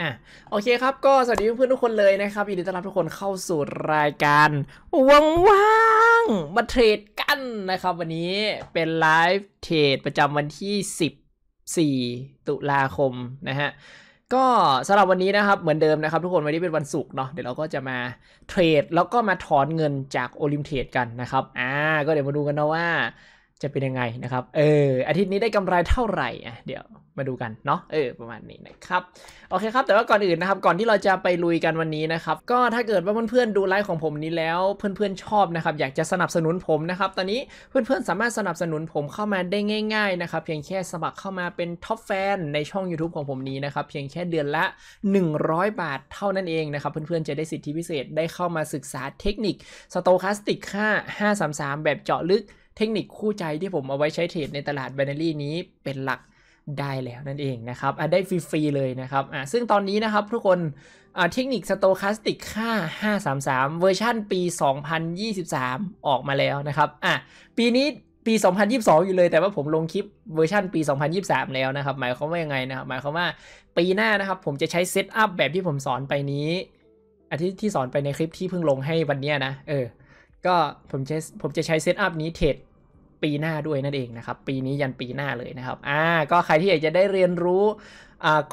อ่ะโอเคครับก็สวัสดีเพื่อนๆทุกคนเลยนะครับยินดีต้อนรับทุกคนเข้าสู่รายการว่างว่างมาเทรดกันนะครับ วันนี้เป็นไลฟ์เทรดประจำวันที่ 14 ตุลาคมนะฮะก็สำหรับวันนี้นะครับเหมือนเดิมนะครับทุกคนวันนี้เป็นวันศุกร์เนาะเดี๋ยวเราก็จะมาเทรดแล้วก็มาถอนเงินจากโอลิมเทรดกันนะครับอ่าก็เดี๋ยวมาดูกันนะว่าจะเป็นยังไงนะครับเอออาทิตย์นี้ได้กำไรเท่าไหร่อ่ะเดี๋ยวาดูกันเนาะเออประมาณนี้นะครับโอเคครับแต่ว่าก่อนอื่นนะครับก่อนที่เราจะไปลุยกันวันนี้นะครับก็ถ้าเกิดว่าเพื่อนๆดูไลฟ์ของผมนี้แล้วเพื่อนๆชอบนะครับอยากจะสนับสนุนผมนะครับตอนนี้เพื่อนๆสามารถสนับสนุนผมเข้ามาได้ง่ายๆนะครับเพียงแค่สมัครเข้ามาเป็นท็อปแฟนในช่อง YouTube ของผมนี้นะครับเพียงแค่เดือนละ 100 บาทเท่านั้นเองนะครับเพื่อนๆจะได้สิทธิพิเศษได้เข้ามาศึกษาเทคนิคสโตคาสติกค่า 533 แบบเจาะลึกเทคนิคคู่ใจที่ผมเอาไว้ใช้เทรดในตลาดแบนเนอรี่นี้เป็นหลักได้แล้วนั่นเองนะครับได้ฟรีๆเลยนะครับอ่ะซึ่งตอนนี้นะครับทุกคนเทคนิคสโตคาสติกค่า533 เวอร์ชั่นปี 2023 ออกมาแล้วนะครับอ่ะปีนี้ปี 2022 อยู่เลยแต่ว่าผมลงคลิปเวอร์ชันปี 2023 แล้วนะครับ หมายความว่ายังไงนะครับหมายความว่าปีหน้านะครับผมจะใช้เซตอัพแบบที่ผมสอนไปนี้อาทิตย์ที่สอนไปในคลิปที่เพิ่งลงให้วันนี้นะเออก็ผมจะผมจะใช้เซตอัพนี้เทรดปีหน้าด้วยนั่นเองนะครับ ปีนี้ยันปีหน้าเลยนะครับอ่าก็ใครที่อยากจะได้เรียนรู้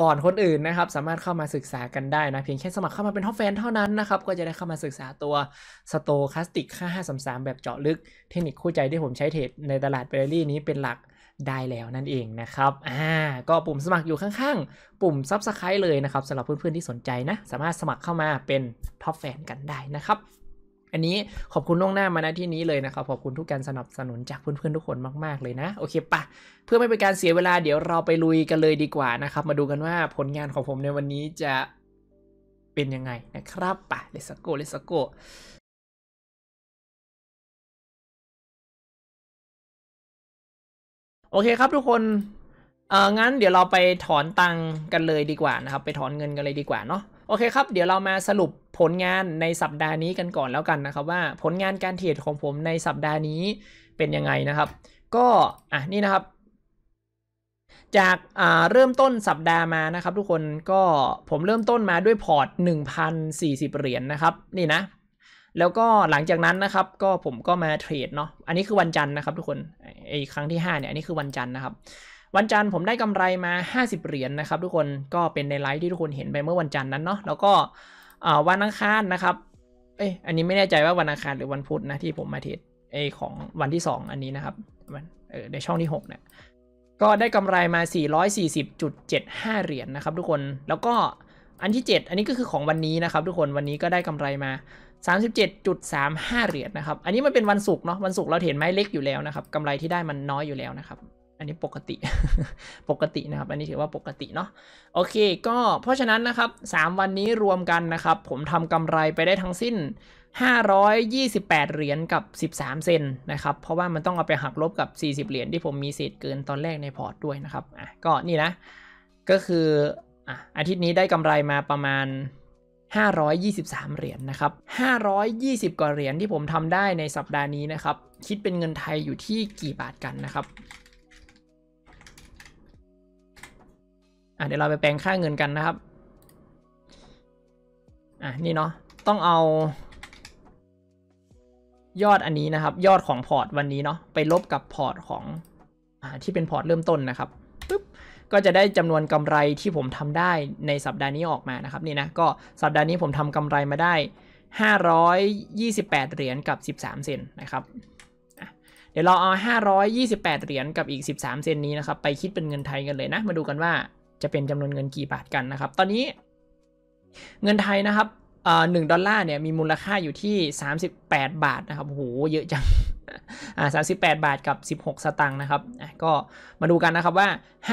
ก่อนคนอื่นนะครับ สามารถเข้ามาศึกษากันได้นะ เพียงแค่สมัครเข้ามาเป็นท็อปแฟนเท่านั้นนะครับ ก็จะได้เข้ามาศึกษาตัวสโตคาสติก5533 แบบเจาะลึกเทคนิคคู่ใจที่ผมใช้เทรดในตลาดเบรลี่นี้เป็นหลักได้แล้วนั่นเองนะครับอ่าก็ปุ่มสมัครอยู่ข้างๆปุ่ม Subscribe เลยนะครับสำหรับเพื่อนๆที่สนใจนะสามารถสมัครเข้ามาเป็นท็อปแฟนกันได้นะครับอันนี้ขอบคุณล่วงหน้ามาณที่นี้เลยนะครับ ขอบคุณทุกการสนับสนุนจากเพื่อนๆทุกคนมากๆเลยนะ โอเคปะเพื่อไม่เป็นการเสียเวลาเดี๋ยวเราไปลุยกันเลยดีกว่านะครับ มาดูกันว่าผลงานของผมในวันนี้จะเป็นยังไงนะครับปะเลสโกเลสโกโอเคครับ ทุกคนเอองั้นเดี๋ยวเราไปถอนตังกันเลยดีกว่านะครับ ไปถอนเงินกันเลยดีกว่าเนาะโอเคครับ เดี๋ยวเรามาสรุปผลงานในสัปดาห์นี้กันก่อนแล้วกันนะครับว่าผลงานการเทรดของผมในสัปดาห์นี้เป็นยังไงนะครับ ก็อ่ะนี่นะครับ จากเริ่มต้นสัปดาห์มานะครับทุกคนก็ผมเริ่มต้นมาด้วยพอร์ต 1,040 เหรียญนนะครับ นี่นะ แล้วก็หลังจากนั้นนะครับก็ผมก็มาเทรดเนาะอันนี้คือวันจันทร์นะครับทุกคนไอ้ครั้งที่5เนี่ยอันนี้คือวันจันทร์นะครับวันจันทร์ผมได้กำไรมา 50เหรียญนนะครับ ทุกคนก็เป็นในไลฟ์ที่ทุกคนเห็นไปเมื่อวันจันทร์นั้นเนาะแล้วก็วันอังคารนะครับเอ้ยอันนี้ไม่แน่ใจว่าวันอังคารหรือวันพุธนะที่ผมมาเทรดไอของวันที่ 2 อันนี้นะครับเออในช่องที่6เนี่ยก็ได้กำไรมา 440.75 เหรียญนนะครับ ทุกคนแล้วก็อันที่ 7 อันนี้ก็คือของวันนี้นะครับ ทุกคนวันนี้ก็ได้กำไรมา 37.35 เหรียญนะครับ อันนี้มันเป็นวันศุกร์เนาะวันศุกร์เราเห็นไหมเล็กอยู่แล้วนะครับกำไรที่ได้มันน้อยอยู่แล้วนะครับอันนี้ปกติปกตินะครับอันนี้ถือว่าปกติเนาะโอเค ก็เพราะฉะนั้นนะครับ 3 วันนี้รวมกันนะครับ ผมทำกำไรไปได้ทั้งสิ้น 528เหรียญกับ 13 เซนนะครับ เพราะว่ามันต้องเอาไปหักลบกับ 40 เหรียญที่ผมมีเศษเกินตอนแรกในพอร์ตด้วยนะครับอ่ะก็นี่นะก็คืออ่ะอาทิตย์นี้ได้กำไรมาประมาณ 523 เหรียญนนะครับ520กว่าเหรียญที่ผมทำได้ในสัปดาห์นี้นะครับ คิดเป็นเงินไทยอยู่ที่กี่บาทกันนะครับอ่ะเดี๋ยวเราไปแปลงค่าเงินกันนะครับ อ่ะนี่เนาะต้องเอา ยอดอันนี้นะครับ ยอดของพอร์ตวันนี้เนาะไปลบกับพอร์ตของอ่าที่เป็นพอร์ตเริ่มต้นนะครับปุ๊บก็จะได้จำนวนกำไรที่ผมทำได้ในสัปดาห์นี้ออกมานะครับนี่นะก็สัปดาห์นี้ผมทำกำไรมาได้ 528 เหรียญกับ 13 เซนนะครับเดี๋ยวเราเอา528เหรียญกับอีก 13เซนนี้นะครับไปคิดเป็นเงินไทยกันเลยนะมาดูกันว่าจะเป็นจำนวนเงินกี่บาทกันนะครับ ตอนนี้เงินไทยนะครับหนึ่งดอลลาร์เนี่ยมีมูลค่าอยู่ที่ 38 บาทนะครับโหเยอะจังอ่าสิบแปดบาทกับ 16 สตางค์นะครับ ก็มาดูกันนะครับว่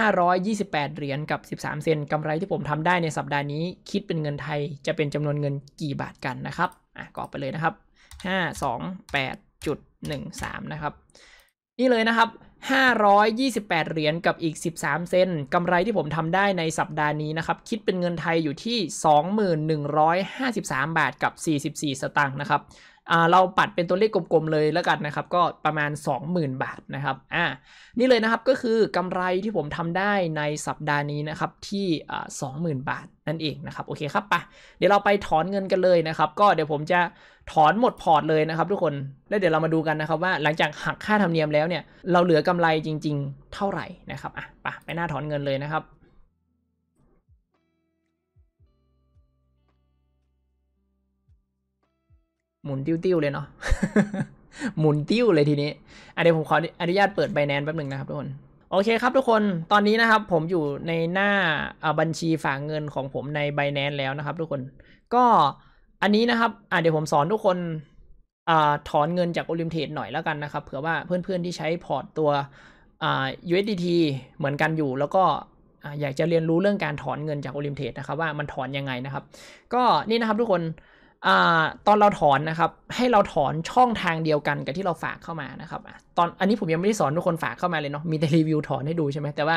า 528เหรียญกับ13เซนกำไรที่ผมทำได้ในสัปดาห์นี้ คิดเป็นเงินไทยจะเป็นจำนวนเงินกี่บาทกันนะครับอ่ะกรอบไปเลยนะครับ5 2 8 1 3 นะครับ นี่เลยนะครับ528 เหรียญกับอีก 13 เซนกำไรที่ผมทำได้ในสัปดาห์นี้นะครับ คิดเป็นเงินไทยอยู่ที่ 2153 บาทกับ 44 สตางค์นะครับเราปัดเป็นตัวเลขกลมๆเลยแล้วกันนะครับก็ประมาณ 20,000 บาทนะครับอ่า นี่เลยนะครับก็คือกำไรที่ผมทำได้ในสัปดาห์นี้นะครับที่สองหมื่นบาทนั่นเองนะครับโอเคครับปะเดี๋ยวเราไปถอนเงินกันเลยนะครับ ก็เดี๋ยวผมจะถอนหมดพอร์ตเลยนะครับทุกคน แล้วเดี๋ยวเรามาดูกันนะครับว่าหลังจากหักค่าธรรมเนียมแล้วเนี่ย เราเหลือกำไรจริง ๆ เท่าไหร่นะครับอ่ะปะไปหน้าถอนเงินเลยนะครับหมุนติ้วๆ เลยเนาะ หมุนติ้ว เลยทีนี้อันเดี๋ยวผมขออนุญาตเปิดไบแนนแป๊บหนึ่งนะครับทุกคน โอเคครับทุกคน ตอนนี้นะครับ ผมอยู่ในหน้าบัญชีฝากเงินของผมในไบแนนแล้วนะครับ ทุกคน ก็อันนี้นะครับอ่าเดี๋ยวผมสอนทุกคนอถอนเงินจากโอลิมเพ e หน่อยแล้วกันนะครับเผื่อว่าเพื่อนๆที่ใช้พอร์ตตัว USDT เหมือนกันอยู่ แล้วก็อยากจะเรียนรู้เรื่องการถอนเงินจากโอลิมเพ e นะครับ ว่ามันถอนยังไงนะครับ ก็นี่นะครับ ทุกคนตอนเราถอนนะครับให้เราถอนช่องทางเดียวกันกับที่เราฝากเข้ามานะครับตอนอันนี้ผมยังไม่ได้สอนทุกคนฝากเข้ามาเลยเนาะมีแต่รีวิวถอนให้ดูใช่ไหมแต่ว่า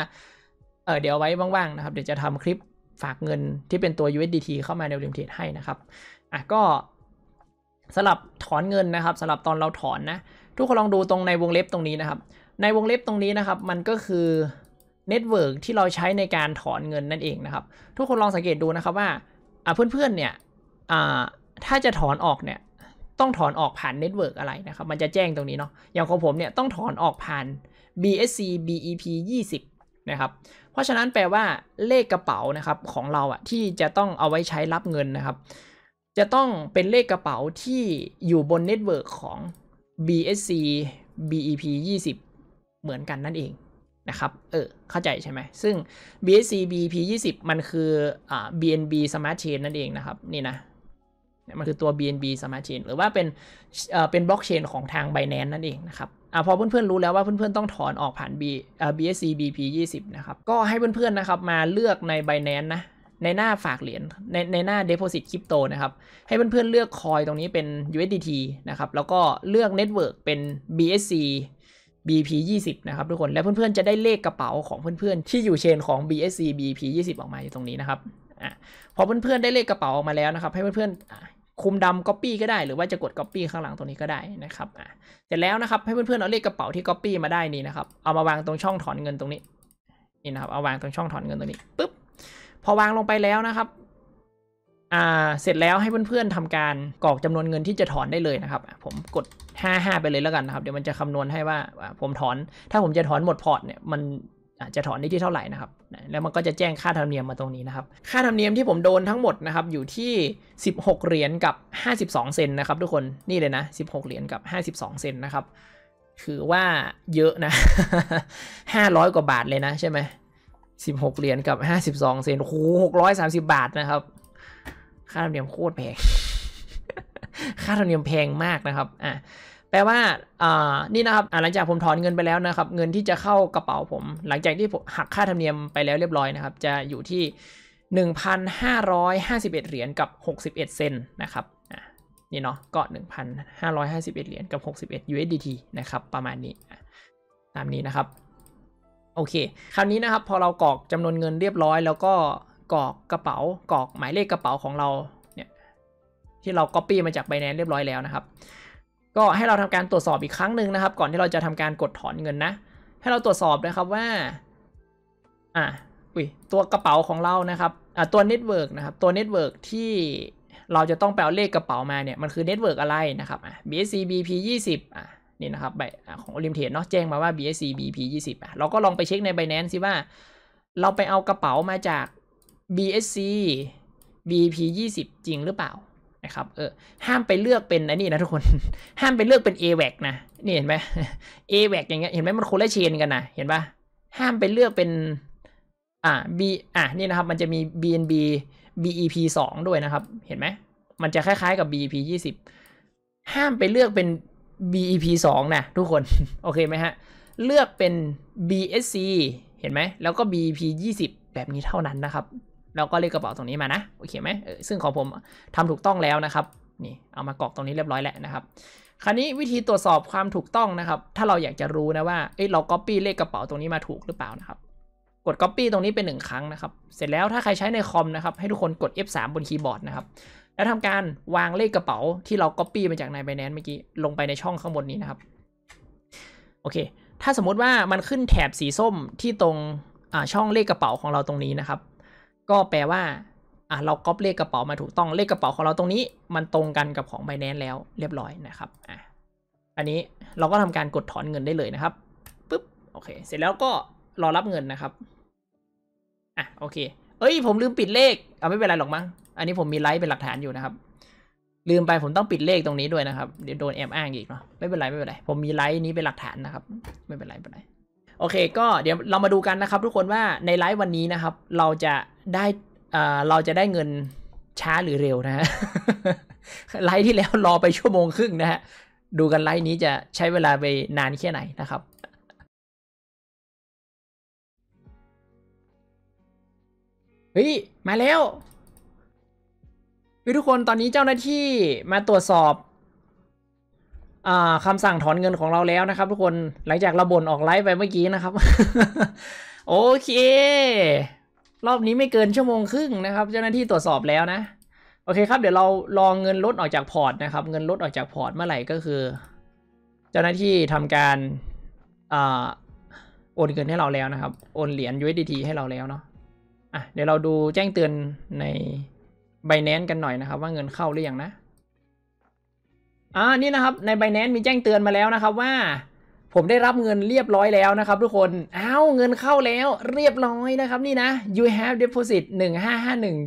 เเดี๋ยวไว้ว่างๆนะครับเดี๋ยวจะทำคลิปฝากเงินที่เป็นตัว USDT เข้ามาในริมเทรดให้นะครับอ่ะก็สลับถอนเงินนะครับสลับตอนเราถอนนะ ทุกคนลองดูตรงในวงเล็บตรงนี้นะครับ ในวงเล็บตรงนี้นะครับ มันก็คือเน็ตเวิร์กที่เราใช้ในการถอนเงินนั่นเองนะครับ ทุกคนลองสังเกตดูนะครับว่าเพื่อนๆเนี่ยอ่ถ้าจะถอนออกเนี่ยต้องถอนออกผ่านเน็ตเวิร์กอะไรนะครับมันจะแจ้งตรงนี้เนาะอย่างของผมเนี่ยต้องถอนออกผ่าน BSC BEP 20นะครับเพราะฉะนั้นแปลว่าเลขกระเป๋านะครับของเราอะที่จะต้องเอาไว้ใช้รับเงินนะครับจะต้องเป็นเลขกระเป๋าที่อยู่บนเน็ตเวิร์กของ BSC BEP 20เหมือนกันนั่นเองนะครับเออเข้าใจใช่ไหม ซึ่ง BSC BEP 20มันคืออ่า BNB Smart Chain นั่นเองนะครับนี่นะมันคือตัว BNB Smart Chain หรือว่าเป็นเป็นบล็อกเชนของทาง Binance นั่นเองนะครับอ่ะพอเพื่อนๆ รู้แล้วว่าเพื่อนๆ ต้องถอนออกผ่าน B เอ่อ BSC BP 20นะครับก็ให้เพื่อนๆนะครับมาเลือกใน Binance นะในหน้าฝากเหรียญในในหน้า Deposit Crypto นะครับให้เพื่อนๆ เลือกคอยตรงนี้เป็น USDT นะครับแล้วก็เลือก Network เป็น BSC BP 20นะครับทุกคนและเพื่อนๆ จะได้เลขกระเป๋าของเพื่อนๆ ที่อยู่เชนของ BSC BP 20ออกมาอยู่ตรงนี้นะครับอพอเพื่อนๆได้เลขกระเป๋าออกมาแล้วนะครับ ให้เพื่อนๆคุมดำ Copy ก็ได้หรือว่าจะกด Copy ข้างหลังตรงนี้ก็ได้นะครับ อ่ะเสร็จแล้วนะครับ ให้เพื่อนๆเอาเลขกระเป๋าที่ Copy มาได้นี่นะครับ เอามาวางตรงช่องถอนเงินตรงนี้นี่นะครับเอาวางตรงช่องถอนเงินตรงนี้ปุ๊บพอวางลงไปแล้วนะครับอ่าเสร็จแล้วให้เพื่อนๆทำการกรอกจำนวนเงินที่จะถอนได้เลยนะครับผมกด55ไปเลยแล้วกันนะครับเดี๋ยวมันจะคำนวณให้ว่าผมถอน ถ้าผมจะถอนหมดพอร์ตเนี่ยมันจะถอนได้ที่เท่าไหร่นะครับ แล้วมันก็จะแจ้งค่าธรรมเนียมมาตรงนี้นะครับ ค่าธรรมเนียมที่ผมโดนทั้งหมดนะครับอยู่ที่ 16 เหรียญกับ 52 เซนนะครับทุกคน นี่เลยนะ 16 เหรียญกับ 52 เซนนะครับถือว่าเยอะนะ 500 กว่าบาทเลยนะ ใช่ไหม16 เหรียญกับ 52 เซนโอ้โห 630 บาทนะครับ ค่าธรรมเนียมโคตรแพง ค่าธรรมเนียมแพงมากนะครับอ่ะแปลว่าอ่า นี่นะครับหลังจากผมถอนเงินไปแล้วนะครับ เงินที่จะเข้ากระเป๋าผมหลังจากที่หักค่าธรรมเนียมไปแล้วเรียบร้อยนะครับจะอยู่ที่ 1,551 เหรียญกับ61 เซนนะครับนี่เนาะก็1,551 เหรียญกับ 61 USDT นะครับ ประมาณนี้ ตามนี้นะครับ โอเค คราวนี้นะครับ พอเรากรอกจำนวนเงินเรียบร้อย แล้วก็กรอกกระเป๋ากรอกหมายเลขกระเป๋าของเราเนี่ยที่เราปปี้มาจากไบแนนเรียบร้อยแล้วนะครับก็ให้เราทำการตรวจสอบอีกครั้งหนึ่งนะครับก่อนที่เราจะทำการกดถอนเงินนะ ให้เราตรวจสอบนะครับว่าอ่ะอุ้ยตัวกระเป๋าของเรานะครับอ่ะตัวเน็ตเวิร์กนะครับตัวเน็ตเวิร์กที่เราจะต้องแปลเลขกระเป๋ามาเนี่ยมันคือเน็ตเวิร์กอะไรนะครับอ่ะ BSC BP 20อ่ะนี่นะครับใบของโอ o l i m t e เนาะแจ้งมาว่า BSC BP 20อ่ะเราก็ลองไปเช็คในไบแนนซสิว่าเราไปเอากระเป๋ามาจาก BSC BP 20จริงหรือเปล่านะครับ เออห้ามไปเลือกเป็นอันนี้นะทุกคน ห้ามไปเลือกเป็น a แ a c นะนี่เห็นไหม a แวกอย่างเงี้ยเห็นไหมมันโคเละเชนกันนะ เห็นปะห้ามไปเลือกเป็น อ่า b อ่ะนี่นะครับมันจะมี bnb bep 2ด้วยนะครับ เห็นไหม มันจะคล้ายๆกับ bep 20ห้ามไปเลือกเป็น bep 2นะทุกคน โอเคไหมฮะ เลือกเป็น bsc เห็นไหม แล้วก็ bep 20แบบนี้เท่านั้นนะครับเราก็เลขกระเป๋าตรงนี้มานะโอเคไหมซึ่งของผมทำถูกต้องแล้วนะครับ นี่เอามากรอกตรงนี้เรียบร้อยแล้วนะครับ คราวนี้วิธีตรวจสอบความถูกต้องนะครับ ถ้าเราอยากจะรู้นะว่าเอ้ยเรา copy เลขกระเป๋าตรงนี้มาถูกหรือเปล่านะครับ กด copy ตรงนี้เป็น1ครั้งนะครับ เสร็จแล้วถ้าใครใช้ในคอมนะครับให้ทุกคนกด F3 บนคีย์บอร์ดนะครับ แล้วทำการวางเลขกระเป๋าที่เรา copy มาจากในไบแนนเมื่อกี้ลงไปในช่องข้างบนนี้นะครับ โอเค ถ้าสมมุติว่ามันขึ้นแถบสีส้มที่ตรงช่องเลขกระเป๋าของเราตรงนี้นะครับก็แปลว่า อ่ะเราก๊อปเลขกระเป๋ามาถูกต้องเลขกระเป๋าของเราตรงนี้ มันตรงกันกับของไบแนนแล้วเรียบร้อยนะครับ อ่ะอันนี้เราก็ทำการกดถอนเงินได้เลยนะครับปุ๊บโอเค เสร็จแล้วก็รอรับเงินนะครับ อ่ะโอเค เอ้ย ผมลืมปิดเลขเอาไม่เป็นไรหรอกมั้งอันนี้ผมมีไลฟ์เป็นหลักฐานอยู่นะครับ ลืมไปผมต้องปิดเลขตรงนี้ด้วยนะครับ เดี๋ยวโดนแอบอ้างอีกเนาะไม่เป็นไรไม่เป็นไร ผมมีไลฟ์นี้เป็นหลักฐานนะครับ ไม่เป็นไรไม่เป็นไรโอเคก็เดี๋ยวเรามาดูกันนะครับทุกคนว่าในไลฟ์วันนี้นะครับ เราจะได้เราจะได้เงินช้าหรือเร็วนะฮะไลฟ์ที่แล้วรอไปชั่วโมงครึ่งนะฮะดูกันไลฟ์นี้จะใช้เวลาไปนานแค่ไหนนะครับ เฮ้ย มาแล้วทุกคนตอนนี้เจ้าหน้าที่มาตรวจสอบคำสั่งถอนเงินของเราแล้วนะครับทุกคนหลังจากเราบ่นออกไลฟ์ไปเมื่อกี้นะครับ โอเค รอบนี้ไม่เกินชั่วโมงครึ่งนะครับ เจ้าหน้าที่ตรวจสอบแล้วนะ โอเคครับ เดี๋ยวเราลองเงินลดออกจากพอร์ตนะครับ เงินลดออกจากพอร์ต เมื่อไหร่ก็คือ เจ้าหน้าที่ทำการโอนเงินให้เราแล้วนะครับโอนเหรียญ USDT ให้เราแล้วเนาะอ่ะเดี๋ยวเราดูแจ้งเตือนในใบแนนกันหน่อยนะครับ ว่าเงินเข้าหรือยังนะอ่านี่นะครับใน b บ n a n c e มีแจ้งเตือนมาแล้วนะครับว่าผมได้รับเงินเรียบร้อยแล้วนะครับ ทุกคนอ้าวเงินเข้าแล้วเรียบร้อยนะครับ นี่นะ you have deposit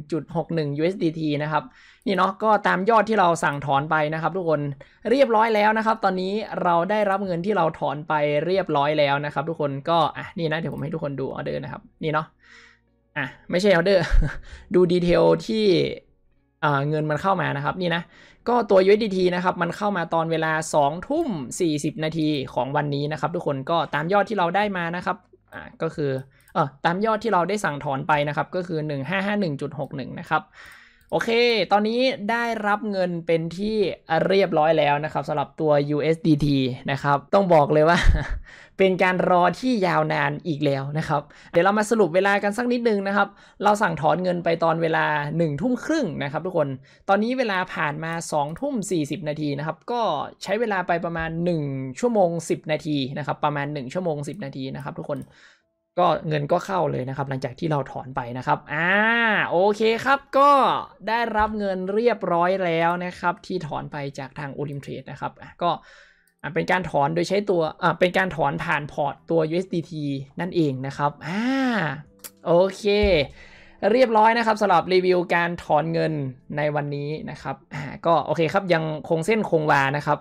1551.61 USDT นะครับนี่เนาะก็ตามยอดที่เราสั่งถอนไปนะครับ ทุกคนเรียบร้อยแล้วนะครับ ตอนนี้เราได้รับเงินที่เราถอนไปเรียบร้อยแล้วนะครับ ทุกคนก็อ่ะนี่นะเดี๋ยวผมให้ทุกคนดูออเดอร์นะครับนี่เนาะอ่ะไม่ใช่ออเดอร์ดูดีเทลที่เงินมันเข้ามานะครับนี่นะก็ตัว USDT นะครับมันเข้ามาตอนเวลา 2 ทุ่ม 40 นาทีของวันนี้นะครับ ทุกคนก็ตามยอดที่เราได้มานะครับอ่าก็คือเออตามยอดที่เราได้สั่งถอนไปนะครับก็คือ 1551.61 นะครับโอเค ตอนนี้ได้รับเงินเป็นที่เรียบร้อยแล้วนะครับสำหรับตัว USDT นะครับ ต้องบอกเลยว่าเป็นการรอที่ยาวนานอีกแล้วนะครับ เดี๋ยวเรามาสรุปเวลากันสักนิดนึงนะครับ เราสั่งถอนเงินไปตอนเวลา 1 ทุ่มครึ่งนะครับ ทุกคน ตอนนี้เวลาผ่านมา2ทุ่ม 40 นาทีนะครับ ก็ใช้เวลาไปประมาณ 1 ชั่วโมง 10 นาทีนะครับประมาณ1ชั่วโมง10 นาทีนะครับ ทุกคนก็เงินก็เข้าเลยนะครับ หลังจากที่เราถอนไปนะครับ อ่า โอเคครับก็ได้รับเงินเรียบร้อยแล้วนะครับ ที่ถอนไปจากทางโอลิมเทรดนะครับ ก็เป็นการถอนโดยใช้ตัว อ่า เป็นการถอนผ่านพอร์ตตัว USDT นั่นเองนะครับ อ่า โอเคเรียบร้อยนะครับสำหรับรีวิวการถอนเงินในวันนี้นะครับก็โอเคครับยังคงเส้นคงวานะครับ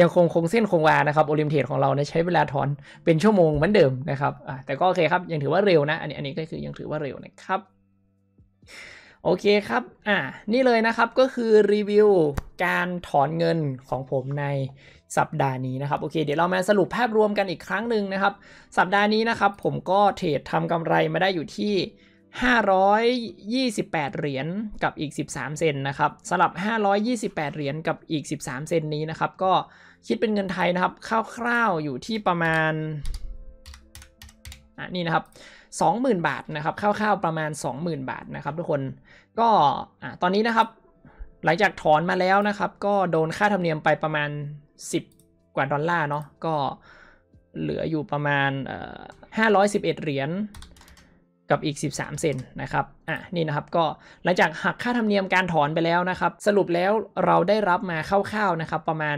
ยังคงคงเส้นคงวานะครับโอลิมเทดของเราใช้เวลาถอนเป็นชั่วโมงเหมือนเดิมนะครับแต่ก็โอเคครับยังถือว่าเร็วนะ อันนี้อันนี้ก็คือยังถือว่าเร็วนะครับโอเคครับอ่านี่เลยนะครับก็คือรีวิว การถอนเงินของผมในสัปดาห์นี้นะครับโอเค เดี๋ยวเรามาสรุปภาพรวมกันอีกครั้งหนึ่งนะครับ สัปดาห์นี้นะครับ ผมก็เทรดทำกำไรมาได้อยู่ที่528 เหรียญกับอีก 13 เซนนะครับสำหรับ 528เหรียญกับอีก 13 เซนนี้นะครับก็คิดเป็นเงินไทยนะครับคร่าวๆอยู่ที่ประมาณอ่ะนี่นะครับ20,000 บาทนะครับคร่าวๆประมาณ20,000บาทนะครับ ทุกคนก็อ่ะตอนนี้นะครับ หลังจากถอนมาแล้วนะครับก็โดนค่าธรรมเนียมไปประมาณ 10 กว่าดอลลาร์เนาะก็เหลืออยู่ประมาณ511เหรียญกับอีก 13 เซนนะครับ อ่ะนี่นะครับก็หลังจากหักค่าธรรมเนียมการถอนไปแล้วนะครับ สรุปแล้วเราได้รับมาคร่าวๆนะครับประมาณ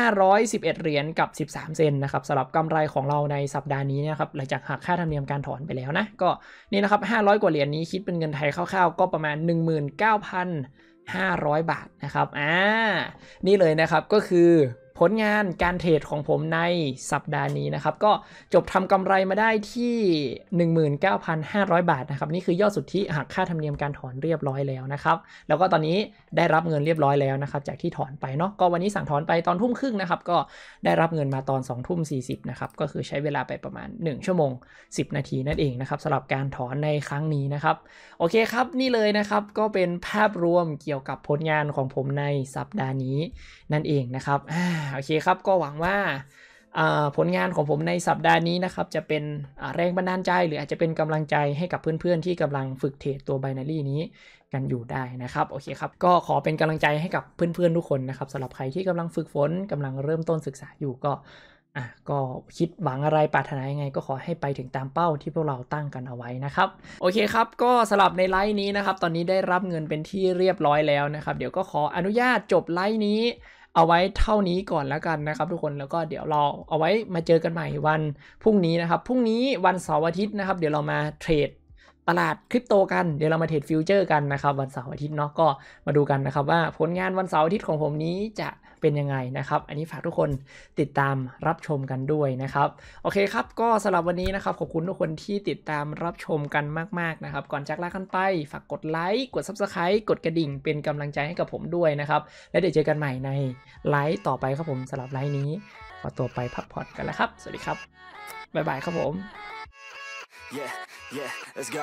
511 เหรียญกับ 13 เซนนะครับสำหรับกำไรของเราในสัปดาห์นี้นะครับหลังจากหักค่าธรรมเนียมการถอนไปแล้วนะก็นี่นะครับ500กว่าเหรียญนนี้คิดเป็นเงินไทยคร่าวๆก็ประมาณ 19,500 บาทนะครับอ่านี่เลยนะครับ ก็คือผลงานการเทรดของผมในสัปดาห์นี้นะครับก็จบทำกำไรมาได้ที่ 19,500 บาทนะครับนี่คือยอดสุทธิหักค่าธรรมเนียมการถอนเรียบร้อยแล้วนะครับแล้วก็ตอนนี้ได้รับเงินเรียบร้อยแล้วนะครับจากที่ถอนไปเนาะก็วันนี้สั่งถอนไปตอนทุ่มครึ่งนะครับก็ได้รับเงินมาตอน 2 ทุ่ม 40นะครับก็คือใช้เวลาไปประมาณ 1 ชั่วโมง 10 นาทีนั่นเองนะครับสำหรับการถอนในครั้งนี้นะครับโอเคครับนี่เลยนะครับก็เป็นภาพรวมเกี่ยวกับผลงานของผมในสัปดาห์นี้นั่นเองนะครับโอเคครับก็หวังว่าผลงานของผมในสัปดาห์นี้นะครับจะเป็นแรงบันดาลใจ หรืออาจจะเป็นกำลังใจให้กับเพื่อนๆ ที่กำลังฝึกเทรดตัวไบนารี่นี้กันอยู่ได้นะครับโอเคครับก็ขอเป็นกำลังใจให้กับเพื่อนๆทุกคนนะครับสำหรับใครที่กำลังฝึกฝน กำลังเริ่มต้นศึกษาอยู่ก็อ่ะก็คิดหวังอะไรปรารถนายังไง ก็ขอให้ไปถึงตามเป้าที่พวกเราตั้งกันเอาไว้นะครับโอเคครับก็สำหรับในไลฟ์นี้นะครับตอนนี้ได้รับเงินเป็นที่เรียบร้อยแล้วนะครับเดี๋ยวก็ขออนุญาตจบไลฟ์นี้เอาไว้เท่านี้ก่อนแล้วกันนะครับทุกคนแล้วก็เดี๋ยวเราเอาไว้มาเจอกันใหม่วันพรุ่งนี้นะครับพรุ่งนี้วันเสาร์อาทิตย์นะครับเดี๋ยวเรามาเทรดตลาดคริปโตกันเดี๋ยวเรามาเทรดฟิวเจอร์กันนะครับวันเสาร์อาทิตย์เนาะก็มาดูกันนะครับ ว่าผลงานวันเสาร์อาทิตย์ของผมนี้จะเป็นยังไงนะครับ อันนี้ฝากทุกคนติดตามรับชมกันด้วยนะครับ โอเคครับ ก็สำหรับวันนี้นะครับ ขอบคุณทุกคนที่ติดตามรับชมกันมากๆนะครับ ก่อนจากลากันไป ฝากกดไลค์ กด Subscribe กดกระดิ่งเป็นกำลังใจให้กับผมด้วยนะครับ และเดี๋ยวเจอกันใหม่ในไลฟ์ต่อไปครับผมสำหรับไลฟ์นี้ขอตัวไปพักผ่อนกันแล้วครับ สวัสดีครับ บ๊ายบายครับผม Yeah, yeah, let's go.